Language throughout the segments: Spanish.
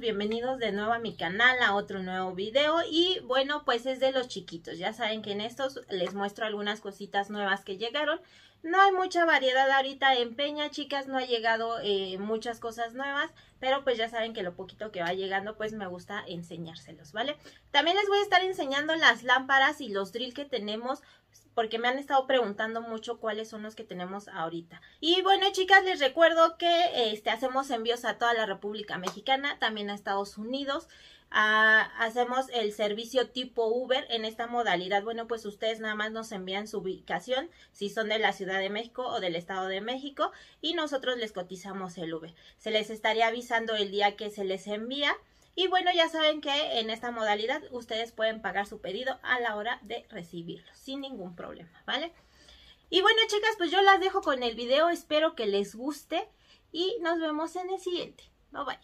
bienvenidos de nuevo a mi canal, a otro nuevo video y bueno, pues es de los chiquitos, ya saben que en estos les muestro algunas cositas nuevas que llegaron, no hay mucha variedad ahorita en Peña, chicas, no ha llegado eh, muchas cosas nuevas, pero pues ya saben que lo poquito que va llegando pues me gusta enseñárselos, ¿vale? También les voy a estar enseñando las lámparas y los drill que tenemos porque me han estado preguntando mucho cuáles son los que tenemos ahorita. Y bueno, chicas, les recuerdo que este, hacemos envíos a toda la República Mexicana, también a Estados Unidos. Ah, hacemos el servicio tipo Uber en esta modalidad. Bueno, pues ustedes nada más nos envían su ubicación, si son de la Ciudad de México o del Estado de México, y nosotros les cotizamos el Uber. Se les estaría avisando el día que se les envía. Y bueno, ya saben que en esta modalidad ustedes pueden pagar su pedido a la hora de recibirlo, sin ningún problema, ¿vale? Y bueno, chicas, pues yo las dejo con el video, espero que les guste y nos vemos en el siguiente. Bye bye.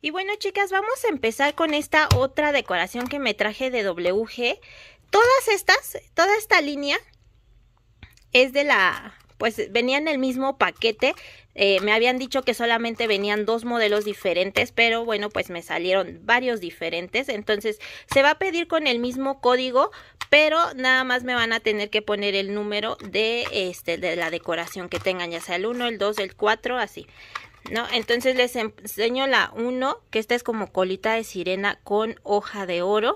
Y bueno, chicas, vamos a empezar con esta otra decoración que me traje de WG. Todas estas, toda esta línea es de la pues venían en el mismo paquete. Eh, me habían dicho que solamente venían dos modelos diferentes, pero bueno, pues me salieron varios diferentes. Entonces se va a pedir con el mismo código, pero nada más me van a tener que poner el número de, este, de la decoración que tengan, ya sea el 1, el 2, el 4, así. ¿no? Entonces les enseño la 1, que esta es como colita de sirena con hoja de oro.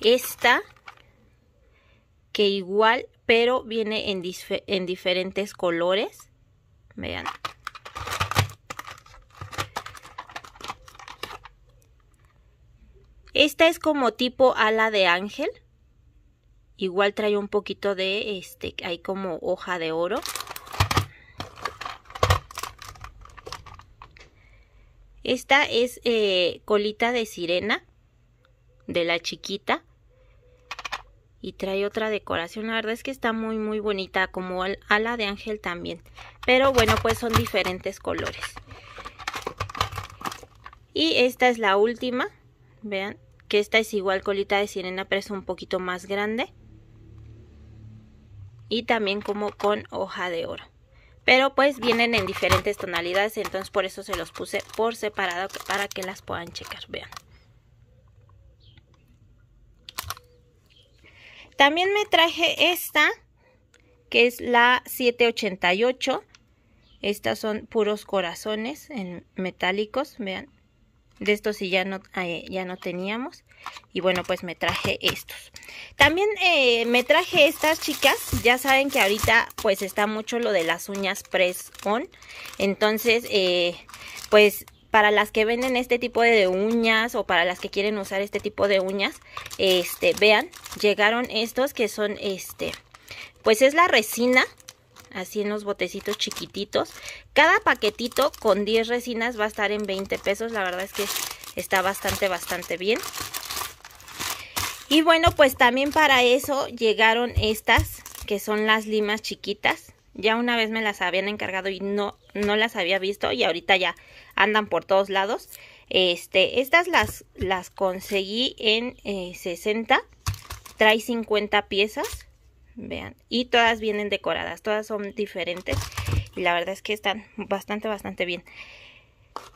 Esta, que igual pero viene en, diferentes colores. Vean. Esta es como tipo ala de ángel. Igual trae un poquito de, este, hay como hoja de oro. Esta es eh, colita de sirena, de la chiquita y trae otra decoración. La verdad es que está muy muy bonita como ala de ángel también. Pero bueno, pues son diferentes colores. Y esta es la última. Vean que esta es igual colita de sirena pero es un poquito más grande. Y también como con hoja de oro. Pero pues vienen en diferentes tonalidades, entonces por eso se los puse por separado para que las puedan checar. Vean. También me traje esta, que es la 788. Estas son puros corazones en metálicos, vean. De estos sí ya no, eh, ya no teníamos. Y bueno, pues me traje estos. También eh, me traje estas chicas. Ya saben que ahorita pues está mucho lo de las uñas press on. Entonces, eh, pues para las que venden este tipo de uñas o para las que quieren usar este tipo de uñas, este, vean, llegaron estos que son, este, pues es la resina, así en los botecitos chiquititos. Cada paquetito con 10 resinas va a estar en 20 pesos, la verdad es que está bastante, bastante bien. Y bueno, pues también para eso llegaron estas, que son las limas chiquitas, ya una vez me las habían encargado y no, no las había visto y ahorita ya andan por todos lados. Este, estas las, las conseguí en 60. Eh, trae 50 piezas. Vean. Y todas vienen decoradas. Todas son diferentes. Y la verdad es que están bastante, bastante bien.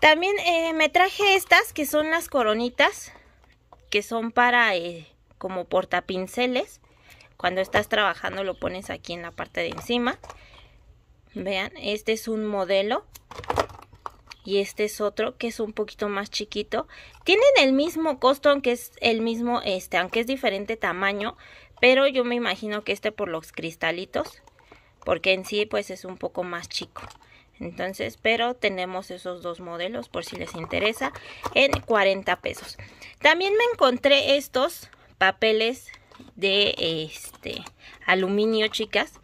También eh, me traje estas que son las coronitas. Que son para eh, como portapinceles. Cuando estás trabajando lo pones aquí en la parte de encima. Vean, este es un modelo. Y este es otro que es un poquito más chiquito. Tienen el mismo costo, aunque es el mismo este, aunque es diferente tamaño. Pero yo me imagino que este por los cristalitos. Porque en sí, pues es un poco más chico. Entonces, pero tenemos esos dos modelos por si les interesa en 40 pesos. También me encontré estos papeles de este aluminio, chicas,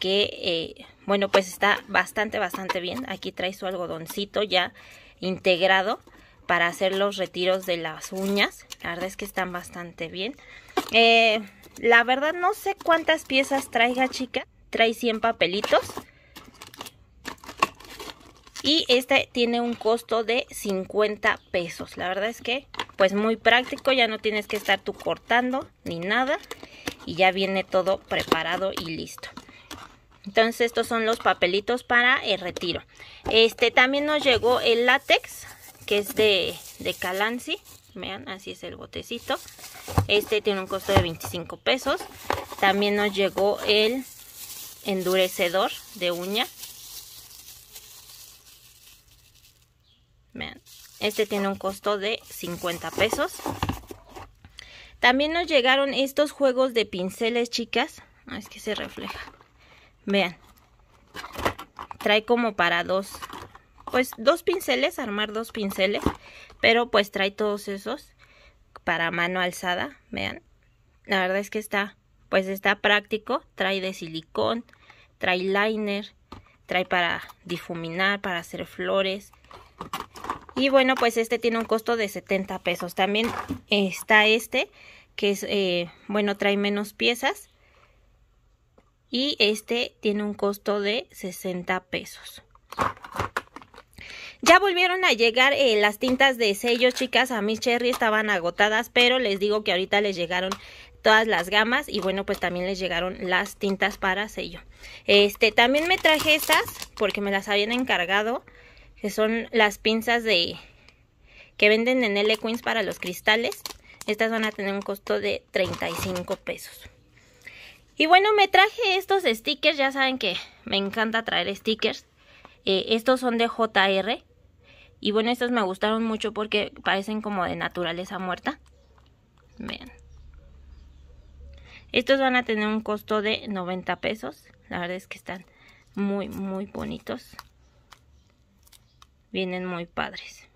que eh, bueno, pues está bastante, bastante bien. Aquí trae su algodoncito ya integrado para hacer los retiros de las uñas. La verdad es que están bastante bien. Eh, la verdad no sé cuántas piezas traiga, chica. Trae 100 papelitos. Y este tiene un costo de 50 pesos. La verdad es que pues muy práctico. Ya no tienes que estar tú cortando ni nada. Y ya viene todo preparado y listo. Entonces estos son los papelitos para el retiro. Este también nos llegó el látex que es de, de Vean, así es el botecito. Este tiene un costo de 25 pesos. También nos llegó el endurecedor de uña. Vean, este tiene un costo de 50 pesos. También nos llegaron estos juegos de pinceles, chicas. Ah, es que se refleja. Vean. Trae como para dos, pues dos pinceles, armar dos pinceles. Pero pues trae todos esos para mano alzada. Vean. La verdad es que está, pues está práctico. Trae de silicón, trae liner, trae para difuminar, para hacer flores. Y bueno, pues este tiene un costo de 70 pesos. También está este, que es, eh, bueno, trae menos piezas y este tiene un costo de 60 pesos. Ya volvieron a llegar eh, las tintas de sello, chicas. A mis cherry estaban agotadas, pero les digo que ahorita les llegaron todas las gamas y bueno, pues también les llegaron las tintas para sello. Este, también me traje estas porque me las habían encargado, que son las pinzas de que venden en L Queens para los cristales. Estas van a tener un costo de 35 pesos. Y bueno, me traje estos stickers, ya saben que me encanta traer stickers. Eh, estos son de JR. Y bueno, estos me gustaron mucho porque parecen como de naturaleza muerta. Vean. Estos van a tener un costo de 90 pesos. La verdad es que están muy, muy bonitos. Vienen muy padres.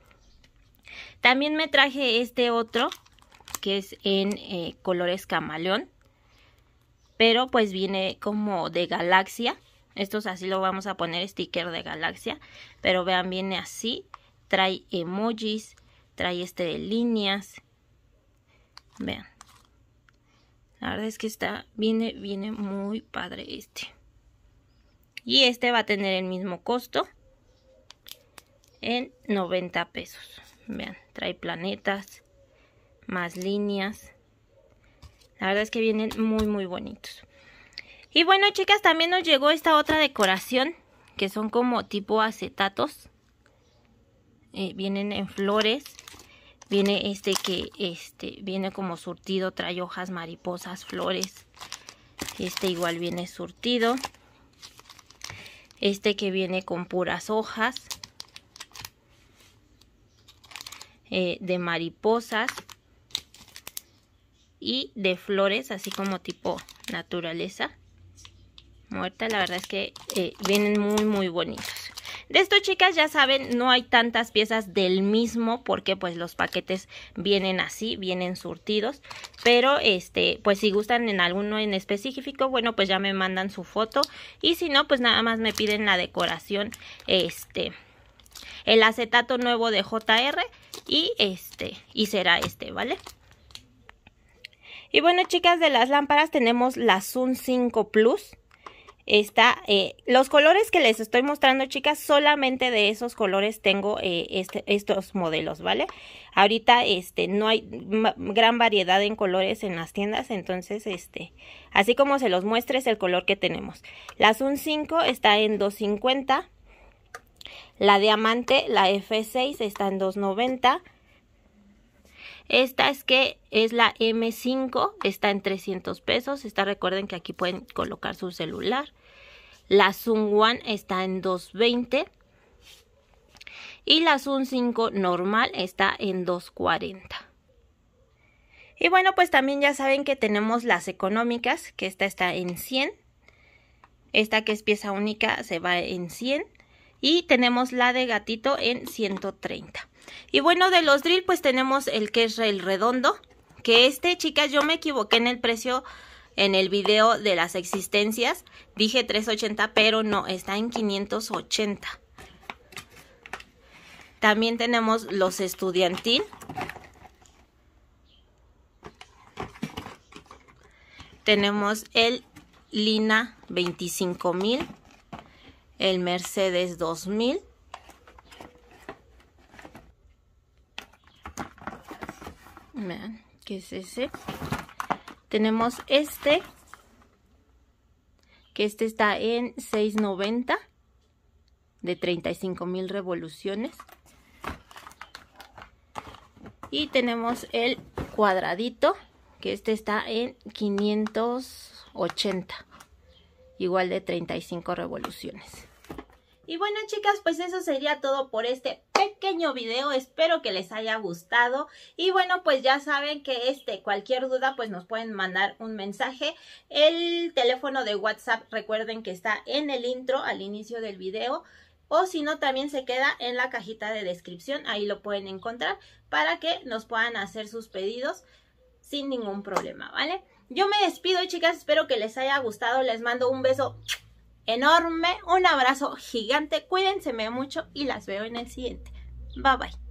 También me traje este otro que es en eh, colores camaleón pero pues viene como de galaxia. Estos así lo vamos a poner sticker de galaxia, pero vean, viene así, trae emojis, trae este de líneas, vean. La verdad es que está, viene, viene muy padre este. Y este va a tener el mismo costo en 90 pesos. Vean, trae planetas, más líneas, la verdad es que vienen muy, muy bonitos. Y bueno, chicas, también nos llegó esta otra decoración, que son como tipo acetatos. Eh, vienen en flores. Viene este que, este, viene como surtido, trae hojas, mariposas, flores. Este igual viene surtido. Este que viene con puras hojas. Eh, de mariposas y de flores, así como tipo naturaleza muerta. La verdad es que eh, vienen muy, muy bonitos. De esto, chicas, ya saben, no hay tantas piezas del mismo porque pues los paquetes vienen así, vienen surtidos. Pero, este, pues si gustan en alguno en específico, bueno, pues ya me mandan su foto. Y si no, pues nada más me piden la decoración, este, el acetato nuevo de JR y este, y será este, ¿vale? Y bueno, chicas, de las lámparas tenemos la Zoom 5 Plus. Está, eh, los colores que les estoy mostrando, chicas, solamente de esos colores tengo eh, este, estos modelos, ¿vale? Ahorita, este, no hay gran variedad en colores en las tiendas, entonces, este, así como se los muestre es el color que tenemos. La Zoom 5 está en 250, la Diamante, la F6 está en 290, esta es que es la M5, está en 300 pesos. Esta recuerden que aquí pueden colocar su celular. La Zoom One está en 220. Y la Zoom 5 normal está en 240. Y bueno, pues también ya saben que tenemos las económicas, que esta está en 100. Esta que es pieza única se va en 100 y tenemos la de gatito en 130. Y bueno, de los drill pues tenemos el que es el redondo, que este, chicas, yo me equivoqué en el precio en el video de las existencias. Dije 380, pero no, está en 580. También tenemos los estudiantil. Tenemos el Lina 25000 el Mercedes 2000. Vean, ¿qué es ese? Tenemos este, que este está en 6.90 de 35 mil revoluciones. Y tenemos el cuadradito, que este está en 580 igual de 35 revoluciones. Y bueno chicas, pues eso sería todo por este pequeño video, espero que les haya gustado y bueno pues ya saben que este cualquier duda pues nos pueden mandar un mensaje, el teléfono de WhatsApp recuerden que está en el intro al inicio del video o si no también se queda en la cajita de descripción, ahí lo pueden encontrar para que nos puedan hacer sus pedidos sin ningún problema, ¿vale? Yo me despido, chicas. Espero que les haya gustado. Les mando un beso enorme, un abrazo gigante. Cuídense mucho y las veo en el siguiente. Bye bye.